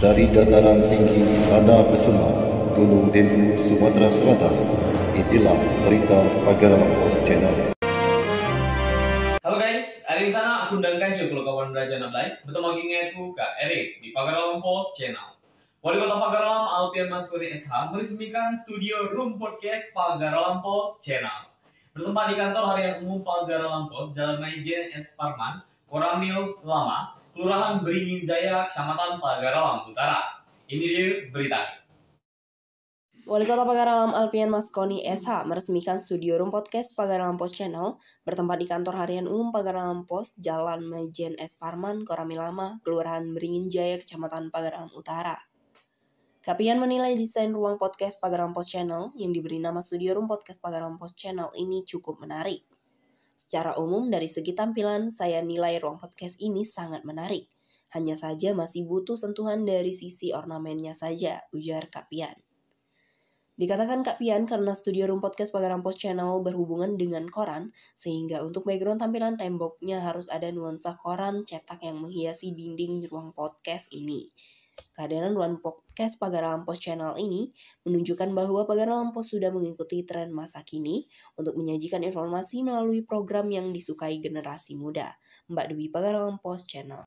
dari dataran tinggi Anda Besema, Gunung Dembu, Sumatera Selatan. Itulah berita Pagar Post Channel. Halo guys, hari ini sana aku undang Kancu kalau kawan belajar nablai, bertemu lagi aku Kak Erik di Pagar Post Channel. Wali Kota Pagar Lam, Alpian Maskuri SH meresmikan studio Room Podcast Pagar Post Channel. Bertempat di kantor harian umum Pagar Post, Jalan Majen S. Parman, Koramil Lama, Kelurahan Beringin Jaya, Kecamatan Pagaralam Utara. Ini dia berita. Wali Kota Pagaralam Alpian Maskoni SH meresmikan studio room podcast Pagaralam Post Channel bertempat di kantor harian umum Pagaralam Post, Jalan Majen S. Parman, Koramil Lama, Kelurahan Beringin Jaya, Kecamatan Pagaralam Utara. Kapian menilai desain ruang podcast Post Channel yang diberi nama Studio Room Podcast Post Channel ini cukup menarik. Secara umum dari segi tampilan, saya nilai ruang podcast ini sangat menarik. Hanya saja masih butuh sentuhan dari sisi ornamennya saja, ujar Kak Pian. Dikatakan Kak Pian karena studio room podcast Pagarang Post Channel berhubungan dengan koran, sehingga untuk background tampilan temboknya harus ada nuansa koran cetak yang menghiasi dinding ruang podcast ini. Kehadiran One Podcast Pagar Lampos Channel ini menunjukkan bahwa Pagar Lampos sudah mengikuti tren masa kini untuk menyajikan informasi melalui program yang disukai generasi muda. Mbak Dewi Pagar Lampos Channel.